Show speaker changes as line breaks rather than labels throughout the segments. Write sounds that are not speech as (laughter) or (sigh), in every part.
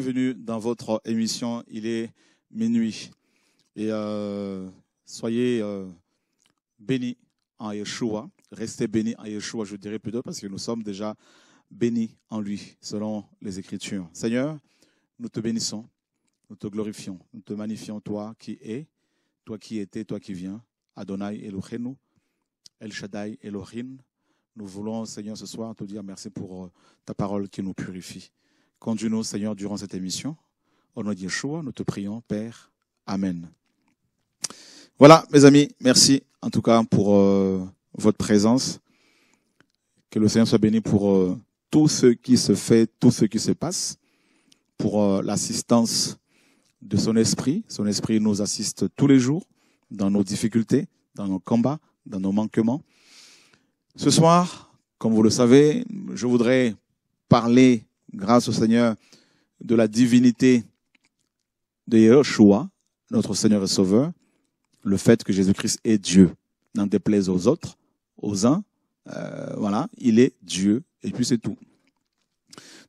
bienvenue dans votre émission. Il est minuit. Et euh, soyez euh, bénis en Yeshua. Restez bénis en Yeshua, je dirais plutôt, parce que nous sommes déjà bénis en lui, selon les Écritures. Seigneur, nous te bénissons, nous te glorifions, nous te magnifions, toi qui es, toi qui étais, toi qui viens. Adonai Elohenu, El Shaddai Elohim. Nous voulons, Seigneur, ce soir te dire merci pour euh, ta parole qui nous purifie. Conduis-nous, Seigneur, durant cette émission. Au nom de Yeshua, nous te prions, Père. Amen. Voilà, mes amis, merci en tout cas pour euh, votre présence. Que le Seigneur soit béni pour euh, tout ce qui se fait, tout ce qui se passe, pour euh, l'assistance de son esprit. Son esprit nous assiste tous les jours dans nos difficultés, dans nos combats, dans nos manquements. Ce soir, comme vous le savez, je voudrais parler grâce au Seigneur, de la divinité de Yeshua, notre Seigneur et Sauveur, le fait que Jésus-Christ est Dieu, n'en déplaise aux autres, aux uns, euh, voilà, il est Dieu, et puis c'est tout.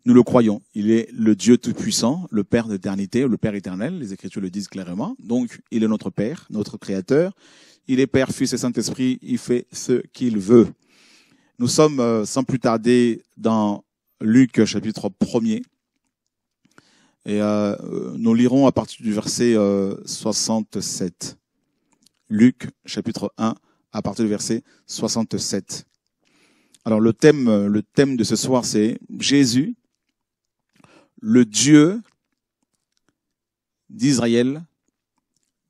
Nous le croyons, il est le Dieu Tout-Puissant, le Père d'éternité, le Père éternel, les Écritures le disent clairement, donc il est notre Père, notre Créateur, il est Père, Fils et Saint-Esprit, il fait ce qu'il veut. Nous sommes euh, sans plus tarder dans Luc chapitre 1er. Et euh, nous lirons à partir du verset 67. Euh, Luc chapitre 1 à partir du verset 67. Alors le thème, le thème de ce soir, c'est Jésus, le Dieu d'Israël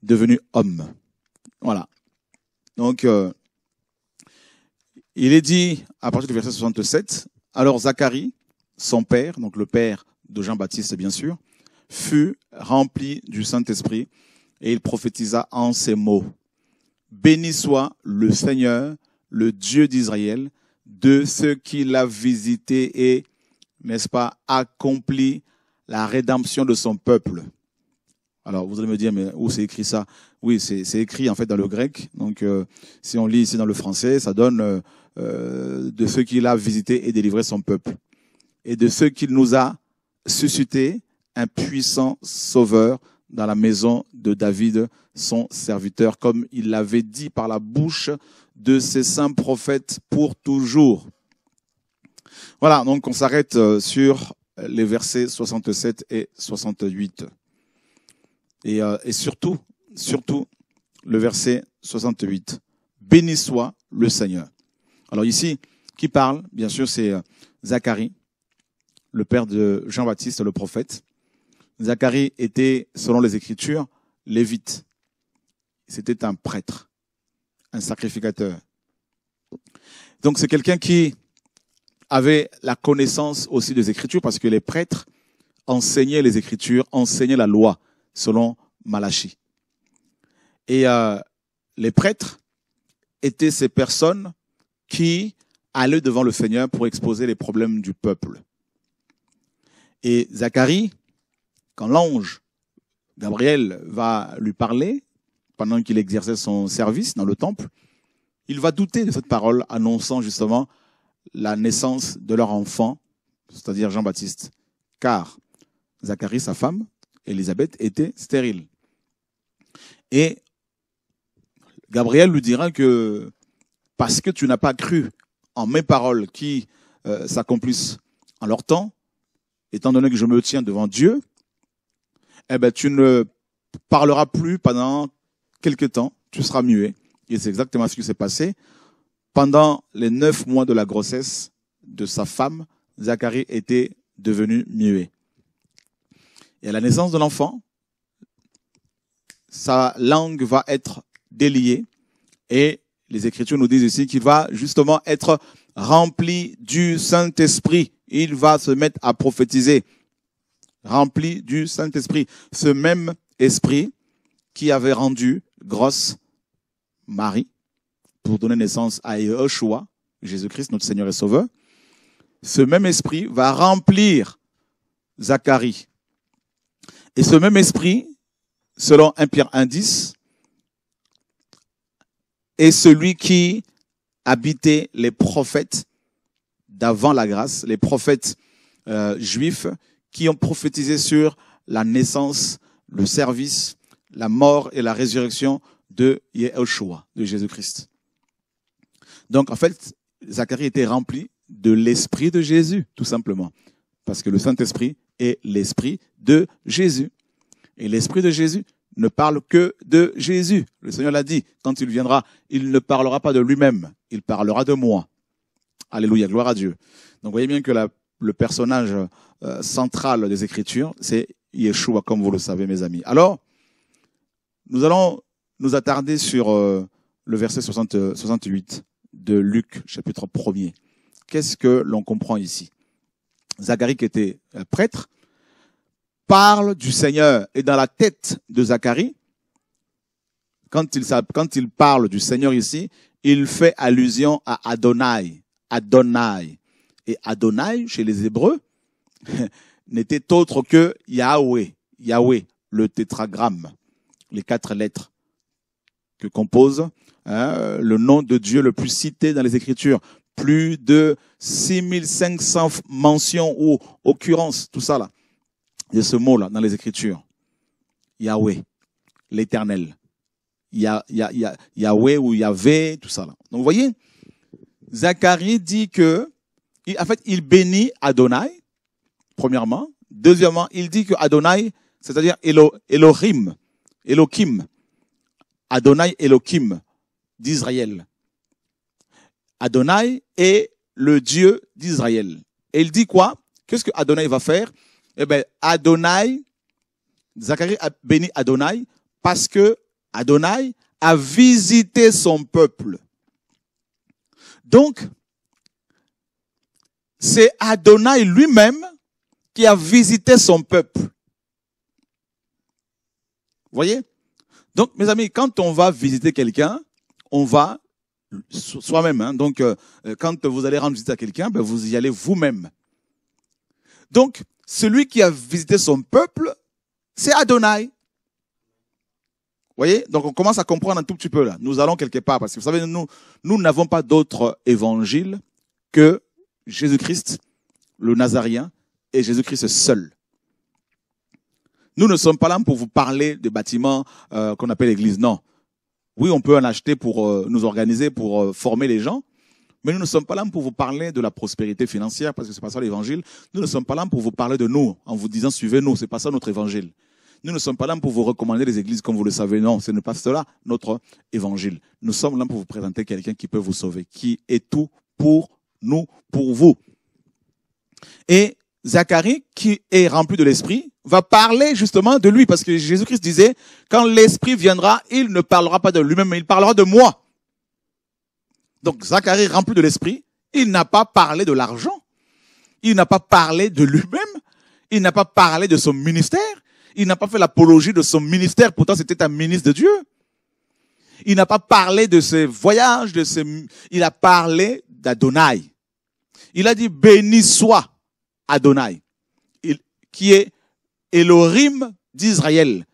devenu homme. Voilà. Donc, euh, il est dit à partir du verset 67, alors Zacharie, son père, donc le père de Jean-Baptiste bien sûr, fut rempli du Saint-Esprit et il prophétisa en ces mots. Béni soit le Seigneur, le Dieu d'Israël, de ce qu'il a visité et, n'est-ce pas, accompli la rédemption de son peuple. Alors, vous allez me dire, mais où c'est écrit ça Oui, c'est écrit en fait dans le grec. Donc, euh, si on lit ici dans le français, ça donne euh, euh, de ceux qu'il a visité et délivré son peuple et de ce qu'il nous a suscité, un puissant sauveur dans la maison de David, son serviteur, comme il l'avait dit par la bouche de ses saints prophètes pour toujours. Voilà, donc on s'arrête euh, sur les versets 67 et 68. Et, euh, et surtout, surtout, le verset 68. Béni soit le Seigneur. Alors ici, qui parle, bien sûr, c'est euh, Zacharie, le père de Jean-Baptiste, le prophète. Zacharie était, selon les Écritures, lévite. C'était un prêtre, un sacrificateur. Donc c'est quelqu'un qui avait la connaissance aussi des Écritures, parce que les prêtres enseignaient les Écritures, enseignaient la loi, selon Malachie. Et euh, les prêtres étaient ces personnes qui allaient devant le Seigneur pour exposer les problèmes du peuple. Et Zacharie, quand l'ange Gabriel va lui parler, pendant qu'il exerçait son service dans le temple, il va douter de cette parole annonçant justement la naissance de leur enfant, c'est-à-dire Jean-Baptiste, car Zacharie, sa femme, Élisabeth, était stérile. Et Gabriel lui dira que parce que tu n'as pas cru en mes paroles qui euh, s'accomplissent en leur temps, étant donné que je me tiens devant Dieu, eh ben, tu ne parleras plus pendant quelque temps, tu seras muet. Et c'est exactement ce qui s'est passé. Pendant les neuf mois de la grossesse de sa femme, Zacharie était devenu muet. Et à la naissance de l'enfant, sa langue va être déliée et les Écritures nous disent ici qu'il va justement être rempli du Saint-Esprit il va se mettre à prophétiser, rempli du Saint-Esprit. Ce même esprit qui avait rendu grosse Marie pour donner naissance à Yeshua, Jésus-Christ, notre Seigneur et Sauveur, ce même esprit va remplir Zacharie. Et ce même esprit, selon 1 Pierre 1.10, est celui qui habitait les prophètes d'avant la grâce, les prophètes euh, juifs qui ont prophétisé sur la naissance, le service, la mort et la résurrection de Yeshua, de Jésus-Christ. Donc en fait, Zacharie était rempli de l'esprit de Jésus, tout simplement, parce que le Saint-Esprit est l'esprit de Jésus. Et l'esprit de Jésus ne parle que de Jésus. Le Seigneur l'a dit, quand il viendra, il ne parlera pas de lui-même, il parlera de moi. Alléluia, gloire à Dieu. Donc voyez bien que le personnage euh, central des Écritures, c'est Yeshua, comme vous le savez, mes amis. Alors, nous allons nous attarder sur euh, le verset 68 euh, de Luc, chapitre 1er. Qu'est-ce que l'on comprend ici Zacharie, qui était prêtre, parle du Seigneur. Et dans la tête de Zacharie, quand il, quand il parle du Seigneur ici, il fait allusion à Adonai, Adonai. Et Adonai, chez les Hébreux, (laughs) n'était autre que Yahweh, Yahweh, le tétragramme, les quatre lettres que compose hein, le nom de Dieu le plus cité dans les Écritures. Plus de 6500 mentions ou occurrences, tout ça là, de ce mot-là dans les Écritures. Yahweh, l'éternel. Yahweh ou Yahvé, tout ça là. Donc vous voyez, Zacharie dit que, en fait, il bénit Adonai, premièrement. Deuxièmement, il dit que Adonai, c'est-à-dire Elo, Elohim, Elohim, Adonai Elohim d'Israël. Adonai est le Dieu d'Israël. Et il dit quoi Qu'est-ce que Adonai va faire Eh bien, Adonai, Zacharie a béni Adonai parce que Adonai a visité son peuple. Donc, c'est Adonai lui-même qui a visité son peuple. Vous voyez Donc, mes amis, quand on va visiter quelqu'un, on va soi-même. Hein. donc, euh, euh, quand vous allez rendre visite à quelqu'un, ben, vous y allez vous-même. Donc, celui qui a visité son peuple, c'est Adonai voyez Donc on commence à comprendre un tout petit peu là. Nous allons quelque part parce que vous savez, nous nous n'avons pas d'autre évangile que Jésus-Christ, le Nazarien, et Jésus-Christ seul. Nous ne sommes pas là pour vous parler de bâtiments euh, qu'on appelle l'Église. Non. Oui, on peut en acheter pour euh, nous organiser, pour euh, former les gens, mais nous ne sommes pas là pour vous parler de la prospérité financière, parce que c'est pas ça l'évangile. Nous ne sommes pas là pour vous parler de nous, en vous disant suivez-nous. C'est pas ça notre évangile. Nous ne sommes pas là pour vous recommander les églises, comme vous le savez. Non, ce n'est pas cela notre évangile. Nous sommes là pour vous présenter quelqu'un qui peut vous sauver, qui est tout pour nous, pour vous. Et Zacharie, qui est rempli de l'Esprit, va parler justement de lui, parce que Jésus-Christ disait, quand l'Esprit viendra, il ne parlera pas de lui-même, mais il parlera de moi. Donc Zacharie, rempli de l'Esprit, il n'a pas parlé de l'argent, il n'a pas parlé de lui-même, il n'a pas parlé de son ministère, il n'a pas fait l'apologie de son ministère, pourtant c'était un ministre de Dieu. Il n'a pas parlé de ses voyages, de ses... il a parlé d'Adonai. Il a dit, béni soit Adonai, qui est Elohim d'Israël.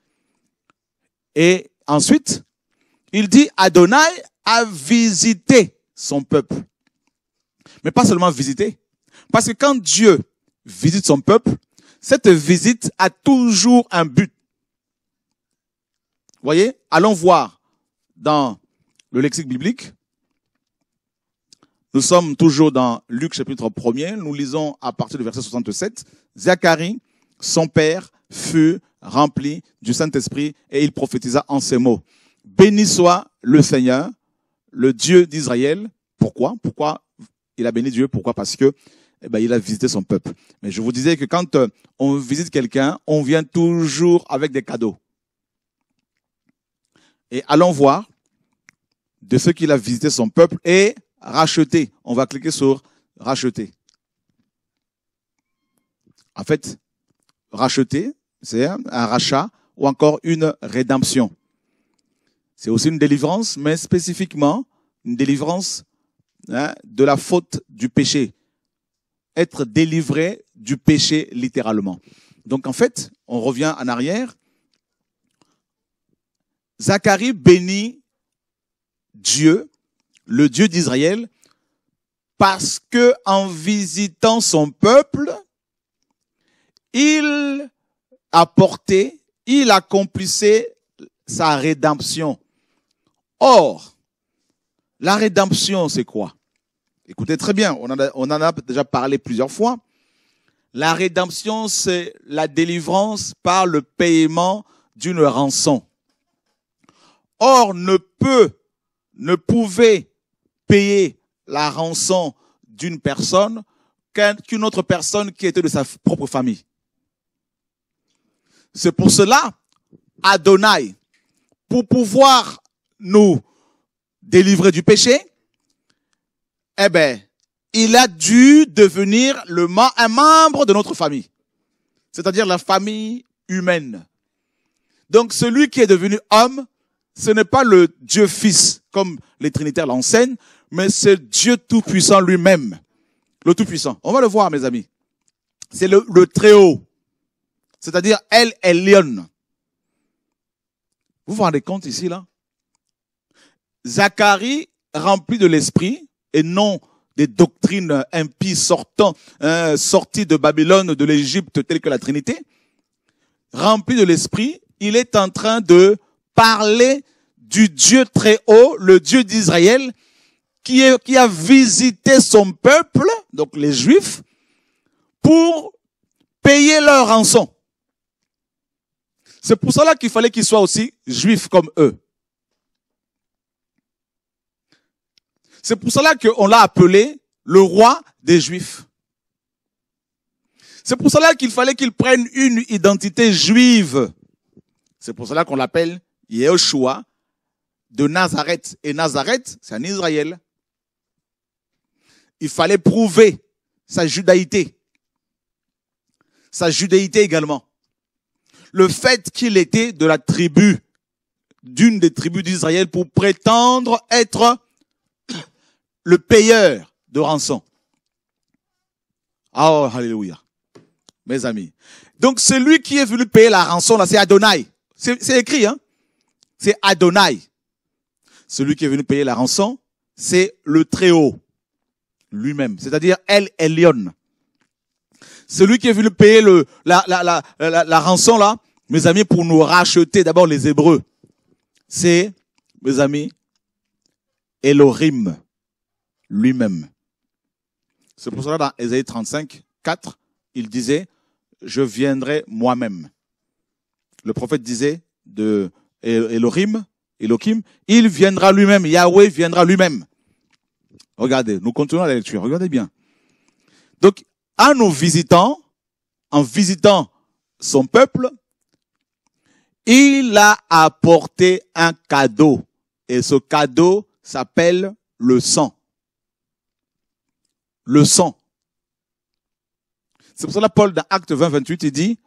Et ensuite, il dit, Adonai a visité son peuple. Mais pas seulement visité, Parce que quand Dieu visite son peuple, cette visite a toujours un but. Voyez, allons voir dans le lexique biblique. Nous sommes toujours dans Luc chapitre 1 Nous lisons à partir du verset 67. Zacharie, son père, fut rempli du Saint-Esprit et il prophétisa en ces mots. Béni soit le Seigneur, le Dieu d'Israël. Pourquoi? Pourquoi il a béni Dieu? Pourquoi? Parce que eh ben, il a visité son peuple. Mais je vous disais que quand euh, on visite quelqu'un, on vient toujours avec des cadeaux. Et allons voir de ceux qu'il a visité son peuple et racheter. On va cliquer sur racheter. En fait, racheter, c'est un rachat ou encore une rédemption. C'est aussi une délivrance, mais spécifiquement une délivrance hein, de la faute du péché être délivré du péché littéralement. Donc en fait, on revient en arrière. Zacharie bénit Dieu, le Dieu d'Israël, parce que en visitant son peuple, il apportait, il accomplissait sa rédemption. Or, la rédemption, c'est quoi Écoutez très bien, on en a, déjà parlé plusieurs fois. La rédemption, c'est la délivrance par le paiement d'une rançon. Or, ne peut, ne pouvait payer la rançon d'une personne qu'une autre personne qui était de sa propre famille. C'est pour cela, Adonai, pour pouvoir nous délivrer du péché, eh ben, il a dû devenir le, un membre de notre famille, c'est-à-dire la famille humaine. Donc celui qui est devenu homme, ce n'est pas le Dieu Fils, comme les Trinitaires l'enseignent, mais c'est Dieu Tout-Puissant lui-même, le Tout-Puissant. On va le voir, mes amis. C'est le, Très-Haut, c'est-à-dire elle est Vous vous rendez compte ici, là Zacharie, rempli de l'Esprit, et non des doctrines impies sortant, hein, sorties de Babylone, de l'Égypte, telles que la Trinité, rempli de l'Esprit, il est en train de parler du Dieu très haut, le Dieu d'Israël, qui, est, qui a visité son peuple, donc les Juifs, pour payer leur rançon. C'est pour cela qu'il fallait qu'ils soient aussi juifs comme eux. C'est pour cela qu'on l'a appelé le roi des Juifs. C'est pour cela qu'il fallait qu'il prenne une identité juive. C'est pour cela qu'on l'appelle Yeshua de Nazareth. Et Nazareth, c'est en Israël. Il fallait prouver sa judaïté. Sa judaïté également. Le fait qu'il était de la tribu, d'une des tribus d'Israël, pour prétendre être le payeur de rançon. Ah, oh, alléluia. Mes amis. Donc, celui qui est venu payer la rançon, là, c'est Adonai. C'est écrit, hein. C'est Adonai. Celui qui est venu payer la rançon, c'est le Très-Haut. Lui-même. C'est-à-dire El Elion. Celui qui est venu payer le, la, rançon, là, mes amis, pour nous racheter d'abord les Hébreux, c'est, mes amis, Elohim lui-même. C'est pour cela dans Ésaïe 35, 4, il disait, je viendrai moi-même. Le prophète disait de Elohim, Elohim, il viendra lui-même, Yahweh viendra lui-même. Regardez, nous continuons la lecture, regardez bien. Donc, en nous visitant, en visitant son peuple, il a apporté un cadeau. Et ce cadeau s'appelle le sang le sang. C'est pour cela Paul, dans Acte 20, 28, il dit,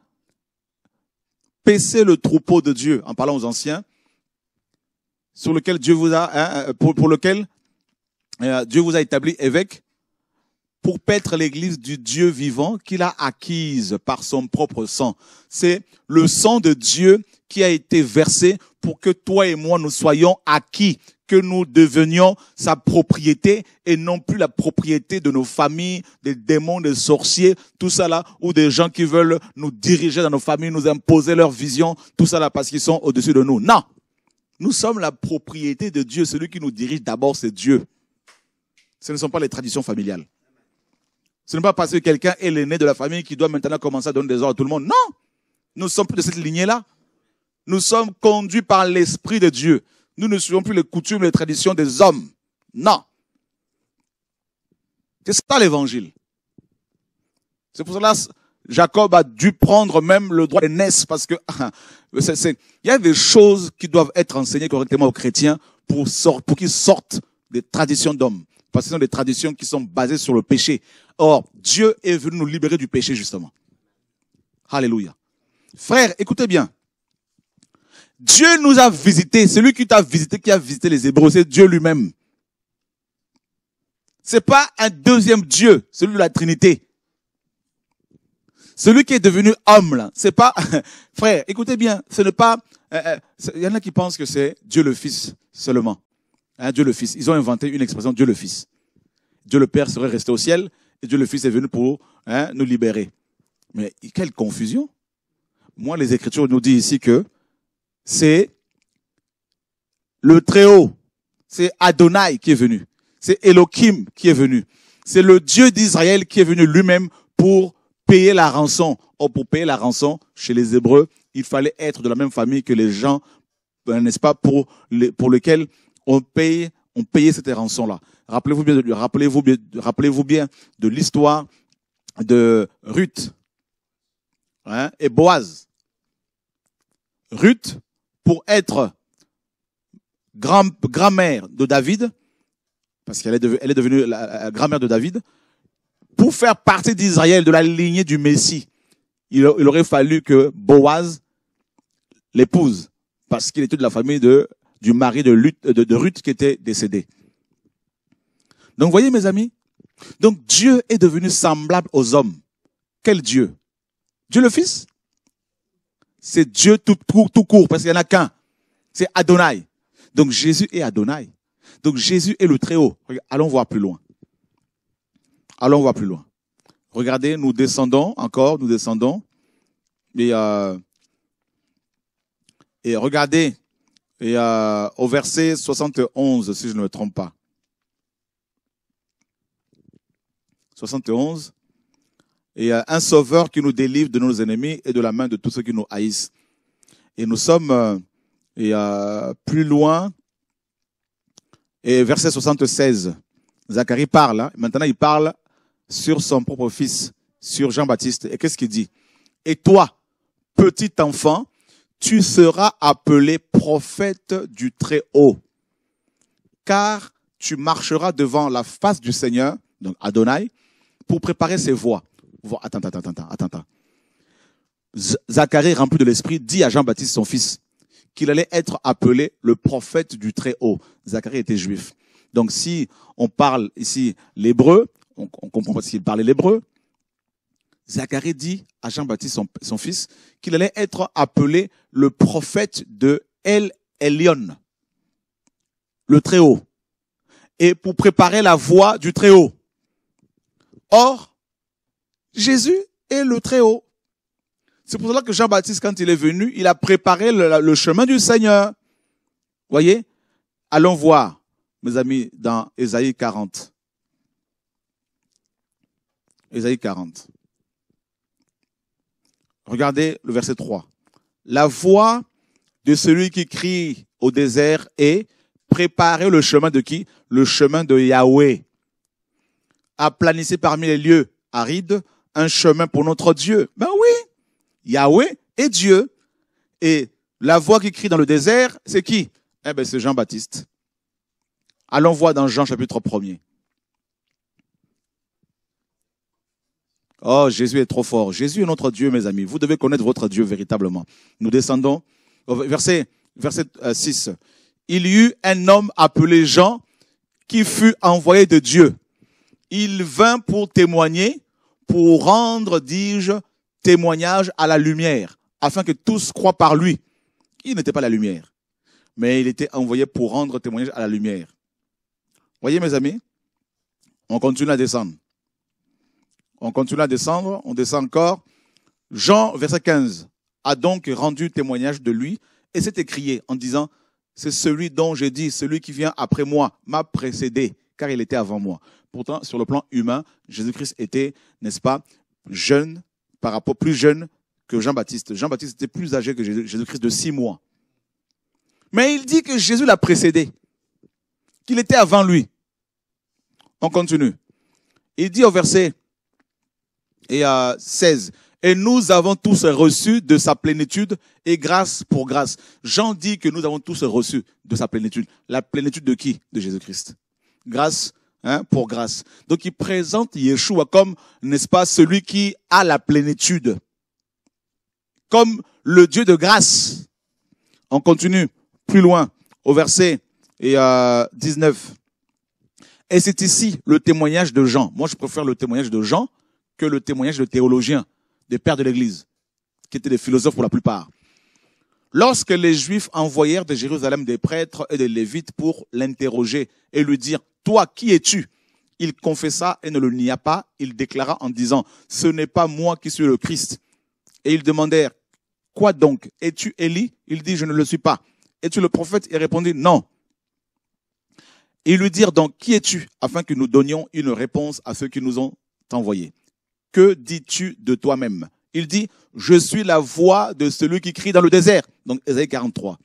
Pessez le troupeau de Dieu, en parlant aux anciens, sur lequel Dieu vous a, hein, pour, lequel euh, Dieu vous a établi évêque pour paître l'église du Dieu vivant qu'il a acquise par son propre sang. C'est le sang de Dieu qui a été versé pour que toi et moi nous soyons acquis, que nous devenions sa propriété et non plus la propriété de nos familles, des démons, des sorciers, tout ça là, ou des gens qui veulent nous diriger dans nos familles, nous imposer leur vision, tout ça là parce qu'ils sont au-dessus de nous. Non! Nous sommes la propriété de Dieu. Celui qui nous dirige d'abord, c'est Dieu. Ce ne sont pas les traditions familiales. Ce n'est pas parce que quelqu'un est l'aîné de la famille qui doit maintenant commencer à donner des ordres à tout le monde. Non. Nous ne sommes plus de cette lignée-là. Nous sommes conduits par l'Esprit de Dieu. Nous ne suivons plus les coutumes, et les traditions des hommes. Non. C'est ça l'évangile. C'est pour cela, Jacob a dû prendre même le droit naisses. parce que (laughs) il y a des choses qui doivent être enseignées correctement aux chrétiens pour, pour qu'ils sortent des traditions d'hommes. Parce que ce sont des traditions qui sont basées sur le péché. Or, Dieu est venu nous libérer du péché, justement. Alléluia. Frère, écoutez bien. Dieu nous a visités. Celui qui t'a visité, qui a visité les Hébreux, c'est Dieu lui-même. C'est pas un deuxième Dieu, celui de la Trinité. Celui qui est devenu homme, là, c'est pas, (laughs) frère, écoutez bien, ce n'est pas, il euh, euh, y en a qui pensent que c'est Dieu le Fils seulement. Hein, Dieu le Fils. Ils ont inventé une expression Dieu le Fils. Dieu le Père serait resté au ciel et Dieu le Fils est venu pour hein, nous libérer. Mais quelle confusion. Moi, les Écritures nous disent ici que c'est le Très-Haut, c'est Adonai qui est venu, c'est Elohim qui est venu, c'est le Dieu d'Israël qui est venu lui-même pour payer la rançon. Or, pour payer la rançon chez les Hébreux, il fallait être de la même famille que les gens, n'est-ce pas, pour, les, pour lesquels on paye, on payait cette rançon-là. Rappelez-vous bien, rappelez-vous bien, rappelez-vous bien de l'histoire de Ruth hein, et Boaz. Ruth, pour être grand, mère de David, parce qu'elle est, devenue, elle est devenue la, grand-mère de David, pour faire partie d'Israël, de la lignée du Messie, il, il aurait fallu que Boaz l'épouse, parce qu'il était de la famille de du mari de, de, de Ruth qui était décédé. Donc voyez mes amis, donc Dieu est devenu semblable aux hommes. Quel Dieu Dieu le Fils C'est Dieu tout, court, tout court, parce qu'il n'y en a qu'un. C'est Adonai. Donc Jésus est Adonai. Donc Jésus est le Très-Haut. Allons voir plus loin. Allons voir plus loin. Regardez, nous descendons encore, nous descendons. et euh, regardez et euh, au verset 71, si je ne me trompe pas. 71. Et euh, un sauveur qui nous délivre de nos ennemis et de la main de tous ceux qui nous haïssent. Et nous sommes euh, et, euh, plus loin. Et verset 76. Zacharie parle. Hein. maintenant, il parle sur son propre fils, sur Jean-Baptiste. Et qu'est-ce qu'il dit Et toi, petit enfant, tu seras appelé prophète du Très-Haut, car tu marcheras devant la face du Seigneur, donc Adonai, pour préparer ses voies. Attends, attends, attends, attends, attends. Zacharie, rempli de l'esprit, dit à Jean-Baptiste, son fils, qu'il allait être appelé le prophète du Très-Haut. Zacharie était juif. Donc si on parle ici l'hébreu, on, comprend pas s'il parlait l'hébreu, Zacharie dit à Jean-Baptiste, son, fils, qu'il allait être appelé le prophète de El Elion, le Très-Haut, et pour préparer la voie du Très-Haut. Or, Jésus est le Très-Haut. C'est pour cela que Jean-Baptiste, quand il est venu, il a préparé le, chemin du Seigneur. Voyez Allons voir, mes amis, dans Ésaïe 40. Ésaïe 40. Regardez le verset 3. La voix de celui qui crie au désert est préparer le chemin de qui Le chemin de Yahweh. Aplanissez parmi les lieux arides un chemin pour notre Dieu. Ben oui, Yahweh est Dieu. Et la voix qui crie dans le désert, c'est qui Eh ben c'est Jean-Baptiste. Allons voir dans Jean chapitre 1er. Oh, Jésus est trop fort. Jésus est notre Dieu, mes amis. Vous devez connaître votre Dieu véritablement. Nous descendons. Verset, verset 6. Euh, il y eut un homme appelé Jean qui fut envoyé de Dieu. Il vint pour témoigner, pour rendre, dis-je, témoignage à la lumière, afin que tous croient par lui. Il n'était pas la lumière, mais il était envoyé pour rendre témoignage à la lumière. Voyez, mes amis, on continue à descendre. On continue à descendre, on descend encore. Jean, verset 15, a donc rendu témoignage de lui et s'est écrié en disant, c'est celui dont j'ai dit, celui qui vient après moi m'a précédé, car il était avant moi. Pourtant, sur le plan humain, Jésus-Christ était, n'est-ce pas, jeune, par rapport plus jeune que Jean-Baptiste. Jean-Baptiste était plus âgé que Jésus-Christ de six mois. Mais il dit que Jésus l'a précédé, qu'il était avant lui. On continue. Il dit au verset et à 16. Et nous avons tous reçu de sa plénitude et grâce pour grâce. Jean dit que nous avons tous reçu de sa plénitude. La plénitude de qui De Jésus-Christ. Grâce hein, pour grâce. Donc il présente Yeshua comme, n'est-ce pas, celui qui a la plénitude. Comme le Dieu de grâce. On continue plus loin au verset et, euh, 19. Et c'est ici le témoignage de Jean. Moi, je préfère le témoignage de Jean que le témoignage de théologiens, des pères de l'Église, qui étaient des philosophes pour la plupart. Lorsque les Juifs envoyèrent de Jérusalem des prêtres et des Lévites pour l'interroger et lui dire, Toi, qui es-tu Il confessa et ne le nia pas. Il déclara en disant, Ce n'est pas moi qui suis le Christ. Et ils demandèrent, Quoi donc Es-tu Élie Il dit, Je ne le suis pas. Es-tu le prophète Il répondit, Non. Ils lui dirent donc, Qui es-tu Afin que nous donnions une réponse à ceux qui nous ont envoyés que dis-tu de toi-même Il dit, je suis la voix de celui qui crie dans le désert. Donc, Esaïe 43.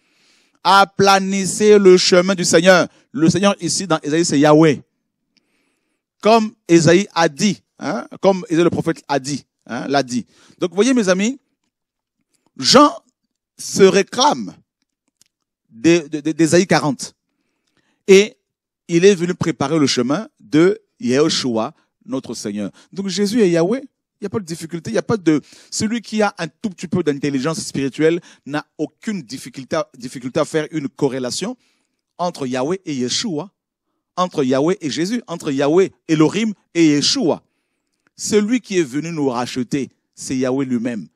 Aplanissez le chemin du Seigneur. Le Seigneur ici dans Esaïe, c'est Yahweh. Comme Esaïe a dit, hein, comme le prophète a dit, hein, l'a dit. Donc, voyez, mes amis, Jean se réclame d'Ésaïe 40. Et il est venu préparer le chemin de Yahushua, notre Seigneur. Donc Jésus est Yahweh. Il n'y a pas de difficulté, il n'y a pas de... Celui qui a un tout petit peu d'intelligence spirituelle n'a aucune difficulté, difficulté à faire une corrélation entre Yahweh et Yeshua, entre Yahweh et Jésus, entre Yahweh, et Elohim et Yeshua. Celui qui est venu nous racheter, c'est Yahweh lui-même.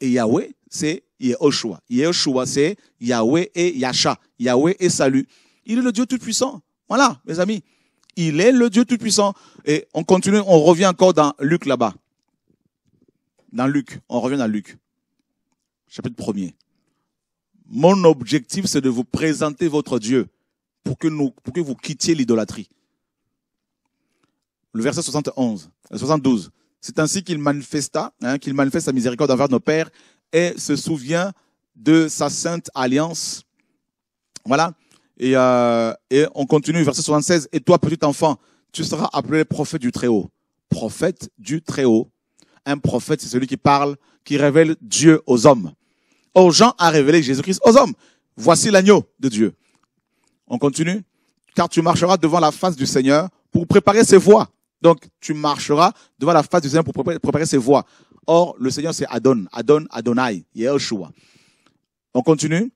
Et Yahweh, c'est Yehoshua. Yehoshua, c'est Yahweh et Yasha. Yahweh et salut. Il est le Dieu Tout-Puissant. Voilà, mes amis. Il est le Dieu Tout-Puissant. Et on continue, on revient encore dans Luc là-bas. Dans Luc, on revient dans Luc, chapitre 1 Mon objectif, c'est de vous présenter votre Dieu pour que, nous, pour que vous quittiez l'idolâtrie. Le verset 71, 72. Euh, c'est ainsi qu'il manifesta, hein, qu'il manifeste sa miséricorde envers nos pères et se souvient de sa sainte alliance. Voilà. Et, euh, et on continue, verset 76. Et toi, petit enfant, tu seras appelé prophète du Très-Haut. Prophète du Très-Haut. Un prophète, c'est celui qui parle, qui révèle Dieu aux hommes. Or, Jean a révélé Jésus-Christ aux hommes. Voici l'agneau de Dieu. On continue. Car tu marcheras devant la face du Seigneur pour préparer ses voies. Donc, tu marcheras devant la face du Seigneur pour préparer ses voies. Or, le Seigneur, c'est Adon, Adon, Adonai, Yeshua. On continue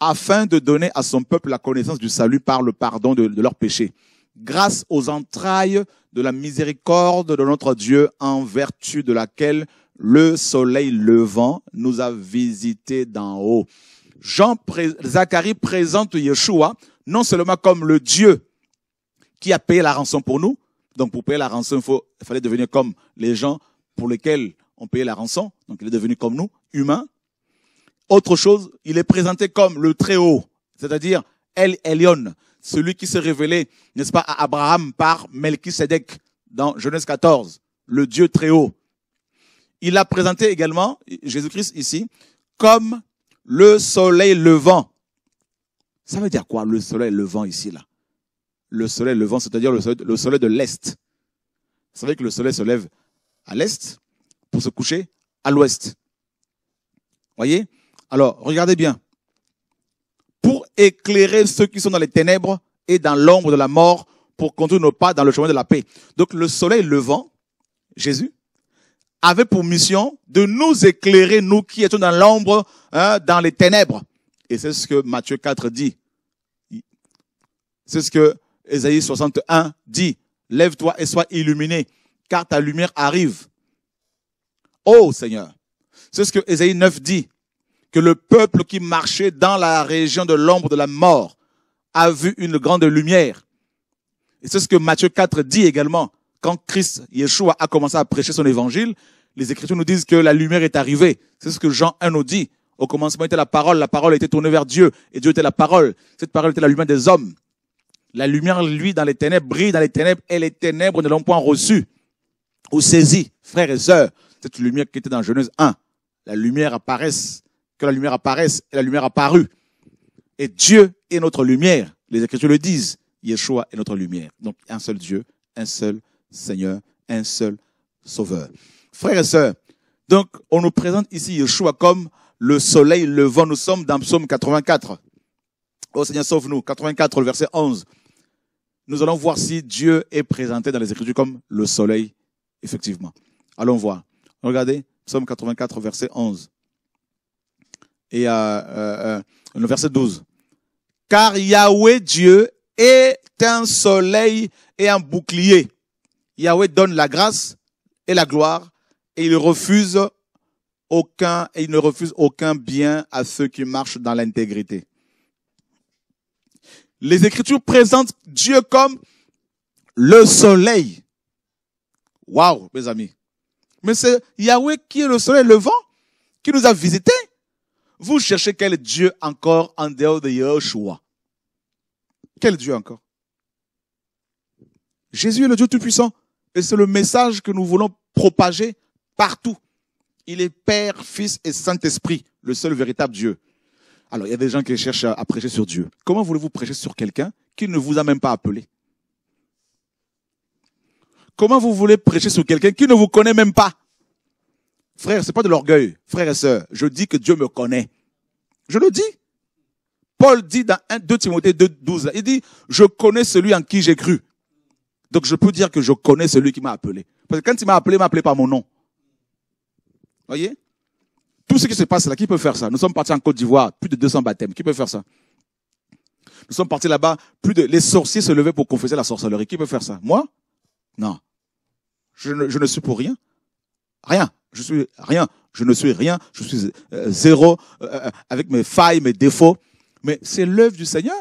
afin de donner à son peuple la connaissance du salut par le pardon de, leurs péchés, grâce aux entrailles de la miséricorde de notre Dieu, en vertu de laquelle le soleil levant nous a visités d'en haut. Jean Zacharie présente Yeshua non seulement comme le Dieu qui a payé la rançon pour nous, donc pour payer la rançon, il, fallait devenir comme les gens pour lesquels on payait la rançon, donc il est devenu comme nous, humain, autre chose, il est présenté comme le Très-Haut, c'est-à-dire El Elion, celui qui s'est révélait, n'est-ce pas, à Abraham par Melchisedec dans Genèse 14, le Dieu Très-Haut. Il a présenté également, Jésus-Christ ici, comme le soleil levant. Ça veut dire quoi, le soleil levant ici, là Le soleil levant, c'est-à-dire le soleil, de l'Est. Vous savez que le soleil se lève à l'Est pour se coucher à l'Ouest. Voyez alors, regardez bien. Pour éclairer ceux qui sont dans les ténèbres et dans l'ombre de la mort, pour conduire nos pas dans le chemin de la paix. Donc, le soleil levant, Jésus, avait pour mission de nous éclairer, nous qui étions dans l'ombre, hein, dans les ténèbres. Et c'est ce que Matthieu 4 dit. C'est ce que Ésaïe 61 dit. Lève-toi et sois illuminé, car ta lumière arrive. Oh Seigneur. C'est ce que Ésaïe 9 dit que le peuple qui marchait dans la région de l'ombre de la mort a vu une grande lumière. Et c'est ce que Matthieu 4 dit également. Quand Christ, Yeshua, a commencé à prêcher son évangile, les Écritures nous disent que la lumière est arrivée. C'est ce que Jean 1 nous dit. Au commencement était la parole, la parole était tournée vers Dieu, et Dieu était la parole. Cette parole était la lumière des hommes. La lumière, lui, dans les ténèbres, brille dans les ténèbres, et les ténèbres ne l'ont point reçue ou saisie, frères et sœurs. Cette lumière qui était dans Genèse 1, la lumière apparaît que la lumière apparaisse, et la lumière apparue. Et Dieu est notre lumière. Les Écritures le disent. Yeshua est notre lumière. Donc, un seul Dieu, un seul Seigneur, un seul Sauveur. Frères et sœurs, donc, on nous présente ici Yeshua comme le soleil levant. Nous sommes dans Psaume 84. Oh Seigneur, sauve-nous. 84, verset 11. Nous allons voir si Dieu est présenté dans les Écritures comme le soleil, effectivement. Allons voir. Regardez, Psaume 84, verset 11 et le euh, euh, euh, verset 12. Car Yahweh Dieu est un soleil et un bouclier. Yahweh donne la grâce et la gloire et il refuse aucun et il ne refuse aucun bien à ceux qui marchent dans l'intégrité. Les Écritures présentent Dieu comme le soleil. Waouh, mes amis. Mais c'est Yahweh qui est le soleil levant, qui nous a visités, vous cherchez quel Dieu encore en dehors de Yahushua Quel Dieu encore Jésus est le Dieu Tout-Puissant. Et c'est le message que nous voulons propager partout. Il est Père, Fils et Saint-Esprit, le seul véritable Dieu. Alors, il y a des gens qui cherchent à, prêcher sur Dieu. Comment voulez-vous prêcher sur quelqu'un qui ne vous a même pas appelé Comment vous voulez prêcher sur quelqu'un qui ne vous connaît même pas Frère, c'est pas de l'orgueil, Frère et sœur, Je dis que Dieu me connaît. Je le dis. Paul dit dans 1, 2 Timothée 2, 12, il dit, je connais celui en qui j'ai cru. Donc je peux dire que je connais celui qui m'a appelé. Parce que quand il m'a appelé, il m'a appelé par mon nom. Voyez Tout ce qui se passe là, qui peut faire ça Nous sommes partis en Côte d'Ivoire, plus de 200 baptêmes. Qui peut faire ça Nous sommes partis là-bas, plus de... Les sorciers se levaient pour confesser la sorcellerie. Qui peut faire ça Moi Non. Je je ne suis pour rien. Rien. Je suis rien. Je ne suis rien. Je suis euh, zéro euh, euh, avec mes failles, mes défauts. Mais c'est l'œuvre du Seigneur.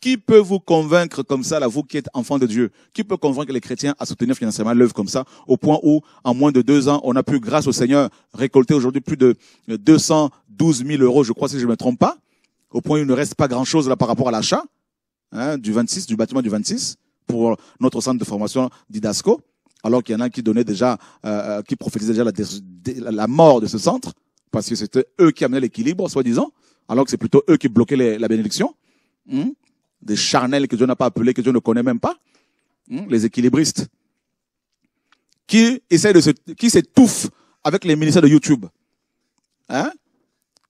Qui peut vous convaincre comme ça, là, vous qui êtes enfant de Dieu Qui peut convaincre les chrétiens à soutenir financièrement l'œuvre comme ça, au point où, en moins de deux ans, on a pu, grâce au Seigneur, récolter aujourd'hui plus de 212 000 euros, je crois, si je ne me trompe pas, au point où il ne reste pas grand-chose là par rapport à l'achat hein, du 26, du bâtiment du 26, pour notre centre de formation d'Idasco alors qu'il y en a qui donnaient déjà, euh, euh, qui prophétisaient déjà la, mort de ce centre, parce que c'était eux qui amenaient l'équilibre, soi-disant, alors que c'est plutôt eux qui bloquaient la bénédiction. Hmm? Des charnels que Dieu n'a pas appelés, que Dieu ne connaît même pas. Hmm? Les équilibristes. Qui essayent de se, qui s'étouffent avec les ministères de YouTube. Hein?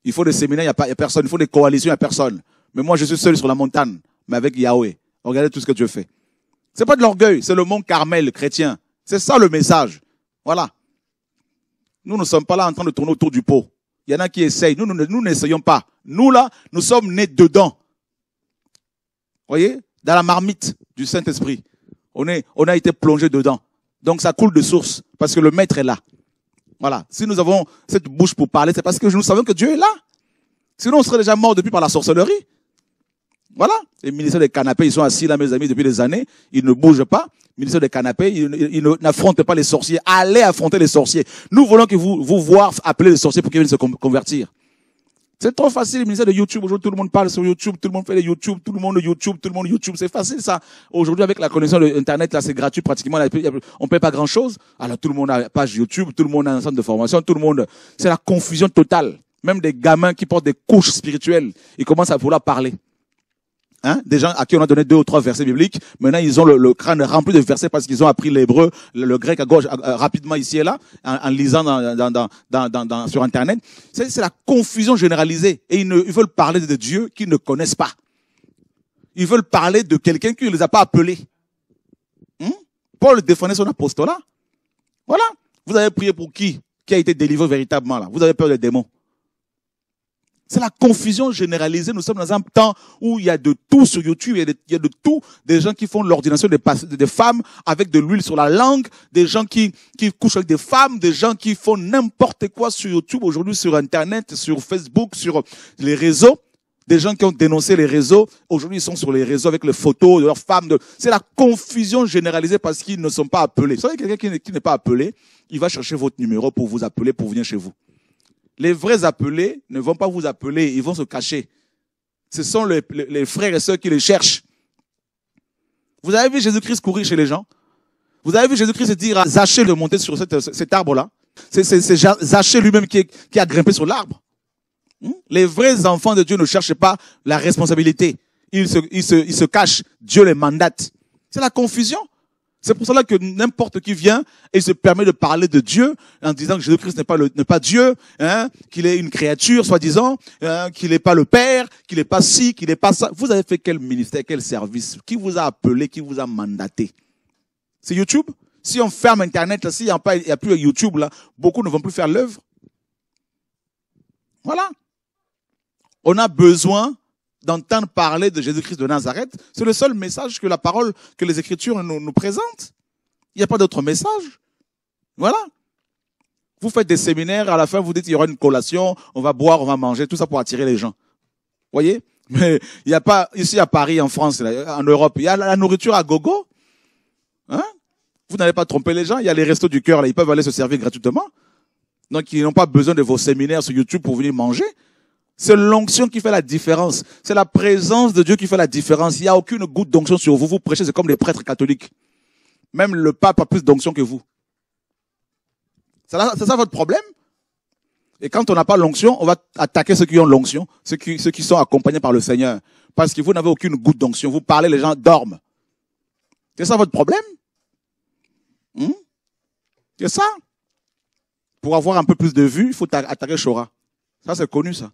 Il faut des séminaires, il n'y a, pas, personne. Il faut des coalitions, il n'y a personne. Mais moi, je suis seul sur la montagne, mais avec Yahweh. Regardez tout ce que Dieu fait. C'est pas de l'orgueil, c'est le mont Carmel chrétien. C'est ça le message. Voilà. Nous ne sommes pas là en train de tourner autour du pot. Il y en a qui essayent. Nous, nous, nous n'essayons pas. Nous, là, nous sommes nés dedans. Voyez Dans la marmite du Saint-Esprit. On, est, on a été plongé dedans. Donc ça coule de source, parce que le maître est là. Voilà. Si nous avons cette bouche pour parler, c'est parce que nous savons que Dieu est là. Sinon, on serait déjà mort depuis par la sorcellerie. Voilà. Les ministères des canapés, ils sont assis là, mes amis, depuis des années. Ils ne bougent pas. Les ministères des canapés, ils, n'affrontent pas les sorciers. Allez affronter les sorciers. Nous voulons que vous, vous voir appeler les sorciers pour qu'ils viennent se convertir. C'est trop facile, le ministère de YouTube. Aujourd'hui, tout le monde parle sur YouTube, tout le monde fait les YouTube, tout le monde YouTube, tout le monde YouTube. C'est facile, ça. Aujourd'hui, avec la connexion de Internet, là, c'est gratuit pratiquement. On paye pas grand chose. Alors, tout le monde a page YouTube, tout le monde a un centre de formation, tout le monde. C'est la confusion totale. Même des gamins qui portent des couches spirituelles, ils commencent à vouloir parler. Hein, des gens à qui on a donné deux ou trois versets bibliques, maintenant ils ont le, crâne rempli de versets parce qu'ils ont appris l'hébreu, le, grec à gauche rapidement ici et là, en, lisant sur Internet. C'est la confusion généralisée. Et ils, veulent parler de Dieu qu'ils ne connaissent pas. Ils veulent parler de quelqu'un qui ne les a pas appelés. Hum? Paul défendait son apostolat. Voilà. Vous avez prié pour qui Qui a été délivré véritablement là Vous avez peur des démons. C'est la confusion généralisée. Nous sommes dans un temps où il y a de tout sur YouTube, il y a de, tout. Des gens qui font l'ordination des, femmes avec de l'huile sur la langue, des gens qui, couchent avec des femmes, des gens qui font n'importe quoi sur YouTube aujourd'hui, sur Internet, sur Facebook, sur les réseaux. Des gens qui ont dénoncé les réseaux, aujourd'hui ils sont sur les réseaux avec les photos de leurs femmes. C'est la confusion généralisée parce qu'ils ne sont pas appelés. Vous savez, quelqu'un qui n'est pas appelé, il va chercher votre numéro pour vous appeler, pour venir chez vous. Les vrais appelés ne vont pas vous appeler, ils vont se cacher. Ce sont les, frères et sœurs qui les cherchent. Vous avez vu Jésus-Christ courir chez les gens Vous avez vu Jésus-Christ se dire à ah, Zaché de monter sur cet arbre-là C'est Zaché lui-même qui, a grimpé sur l'arbre. Hmm? Les vrais enfants de Dieu ne cherchent pas la responsabilité. Ils se, ils se cachent. Dieu les mandate. C'est la confusion. C'est pour cela que n'importe qui vient et se permet de parler de Dieu en disant que Jésus-Christ n'est pas, pas Dieu, hein, qu'il est une créature, soi-disant, hein, qu'il n'est pas le Père, qu'il n'est pas ci, qu'il n'est pas ça. Vous avez fait quel ministère, quel service Qui vous a appelé Qui vous a mandaté C'est YouTube Si on ferme Internet, s'il n'y a, a plus YouTube, là, beaucoup ne vont plus faire l'œuvre. Voilà. On a besoin d'entendre parler de Jésus-Christ de Nazareth, c'est le seul message que la parole, que les Écritures nous, présentent. Il n'y a pas d'autre message. Voilà. Vous faites des séminaires, à la fin vous dites il y aura une collation, on va boire, on va manger, tout ça pour attirer les gens. Voyez Mais il n'y a pas ici à Paris, en France, en Europe, il y a la nourriture à gogo. Hein vous n'allez pas tromper les gens. Il y a les restos du cœur, là, ils peuvent aller se servir gratuitement. Donc ils n'ont pas besoin de vos séminaires sur YouTube pour venir manger. C'est l'onction qui fait la différence. C'est la présence de Dieu qui fait la différence. Il n'y a aucune goutte d'onction sur vous. Vous prêchez, c'est comme les prêtres catholiques. Même le pape a plus d'onction que vous. C'est ça, votre problème Et quand on n'a pas l'onction, on va attaquer ceux qui ont l'onction, ceux qui, ceux qui sont accompagnés par le Seigneur. Parce que vous n'avez aucune goutte d'onction. Vous parlez, les gens dorment. C'est ça votre problème hmm? C'est ça Pour avoir un peu plus de vue, il faut attaquer Shora. Ça, c'est connu, ça.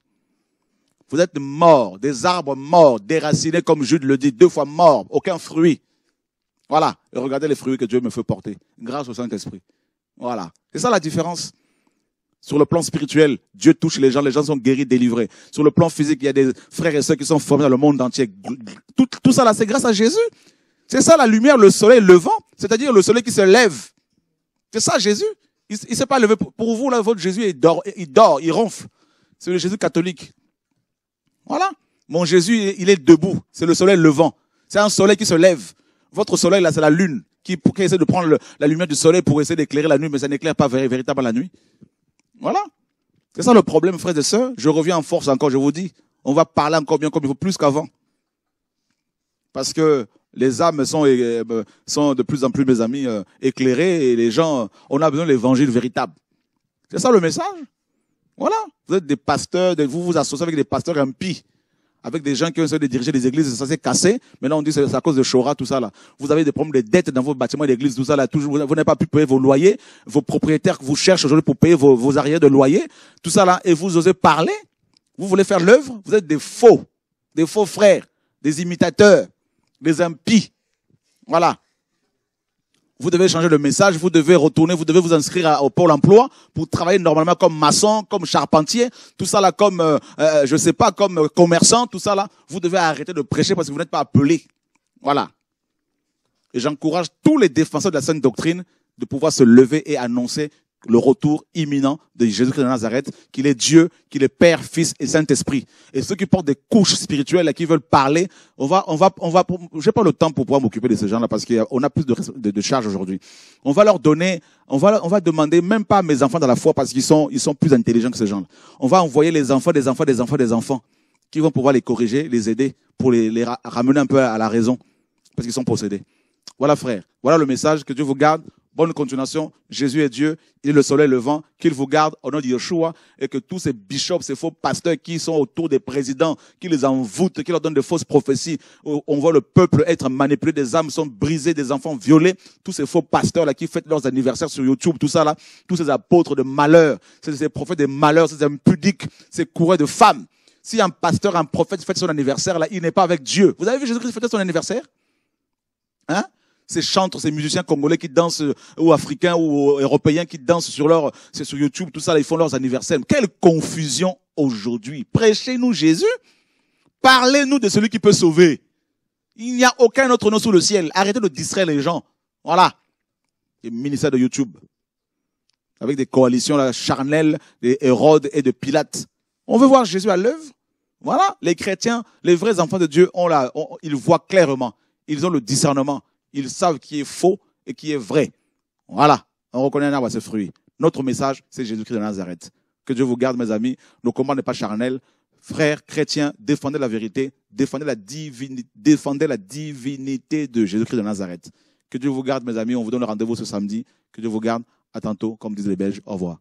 Vous êtes morts, des arbres morts, déracinés, comme Jude le dit, deux fois morts, aucun fruit. Voilà. Et regardez les fruits que Dieu me fait porter, grâce au Saint-Esprit. Voilà. C'est ça la différence. Sur le plan spirituel, Dieu touche les gens, les gens sont guéris, délivrés. Sur le plan physique, il y a des frères et sœurs qui sont formés dans le monde entier. Tout, tout ça là, c'est grâce à Jésus. C'est ça la lumière, le soleil, levant, c'est-à-dire le soleil qui se lève. C'est ça Jésus. Il, ne s'est pas levé pour vous là, votre Jésus il dort, il dort, il ronfle. C'est le Jésus catholique. Voilà. Mon Jésus, il est debout. C'est le soleil levant. C'est un soleil qui se lève. Votre soleil, là, c'est la lune qui, essaie de prendre la lumière du soleil pour essayer d'éclairer la nuit, mais ça n'éclaire pas véritablement la nuit. Voilà. C'est ça le problème, frères et sœurs. Je reviens en force encore, je vous dis. On va parler encore bien comme il faut, plus qu'avant. Parce que les âmes sont, euh, sont de plus en plus, mes amis, euh, éclairées et les gens, on a besoin de l'évangile véritable. C'est ça le message. Voilà. Vous êtes des pasteurs, vous vous associez avec des pasteurs impies, avec des gens qui ont essayé de diriger des églises, ça s'est cassé. Maintenant, on dit que c'est à cause de Chora, tout ça là. Vous avez des problèmes de dettes dans vos bâtiments d'église, tout ça là. Toujours, vous n'avez pas pu payer vos loyers, vos propriétaires vous cherchent aujourd'hui pour payer vos, vos arrières de loyer, tout ça là. Et vous osez parler, vous voulez faire l'œuvre, vous êtes des faux, des faux frères, des imitateurs, des impies. Voilà vous devez changer le message, vous devez retourner, vous devez vous inscrire au pôle emploi pour travailler normalement comme maçon, comme charpentier, tout ça là, comme, je euh, ne euh, je sais pas, comme commerçant, tout ça là. Vous devez arrêter de prêcher parce que vous n'êtes pas appelé. Voilà. Et j'encourage tous les défenseurs de la sainte doctrine de pouvoir se lever et annoncer le retour imminent de Jésus-Christ de Nazareth, qu'il est Dieu, qu'il est Père, Fils et Saint-Esprit. Et ceux qui portent des couches spirituelles et qui veulent parler, on va, on va, on va, j'ai pas le temps pour pouvoir m'occuper de ces gens-là parce qu'on a plus de, de, charges aujourd'hui. On va leur donner, on va, on va demander même pas à mes enfants dans la foi parce qu'ils sont, ils sont plus intelligents que ces gens-là. On va envoyer les enfants, des enfants, des enfants, des enfants qui vont pouvoir les corriger, les aider pour les, les ramener un peu à la raison parce qu'ils sont possédés. Voilà frère, voilà le message que Dieu vous garde. Bonne continuation. Jésus est Dieu. Il est le soleil levant. Qu'il vous garde au nom de Yeshua. Et que tous ces bishops, ces faux pasteurs qui sont autour des présidents, qui les envoûtent, qui leur donnent de fausses prophéties, on voit le peuple être manipulé, des âmes sont brisées, des enfants violés. Tous ces faux pasteurs-là qui fêtent leurs anniversaires sur YouTube, tout ça là. Tous ces apôtres de malheur, ces prophètes de malheur, ces impudiques, ces coureurs de femmes. Si un pasteur, un prophète fête son anniversaire là, il n'est pas avec Dieu. Vous avez vu Jésus-Christ fêter son anniversaire? Hein? ces chanteurs, ces musiciens congolais qui dansent, euh, ou africains, ou euh, européens qui dansent sur leur, c'est sur YouTube, tout ça, là, ils font leurs anniversaires. Quelle confusion aujourd'hui. Prêchez-nous Jésus. Parlez-nous de celui qui peut sauver. Il n'y a aucun autre nom sous le ciel. Arrêtez de distraire les gens. Voilà. Les ministères de YouTube. Avec des coalitions charnelles des Hérode et de Pilate. On veut voir Jésus à l'œuvre. Voilà. Les chrétiens, les vrais enfants de Dieu, ils voient clairement. Ils ont le discernement ils savent qui est faux et qui est vrai. Voilà, on reconnaît un arbre à ses fruits. Notre message, c'est Jésus-Christ de Nazareth. Que Dieu vous garde, mes amis. Nos combats n'est pas charnel. Frères chrétiens, défendez la vérité, défendez la, divinité, de Jésus-Christ de Nazareth. Que Dieu vous garde, mes amis. On vous donne le rendez-vous ce samedi. Que Dieu vous garde. À tantôt, comme disent les Belges. Au revoir.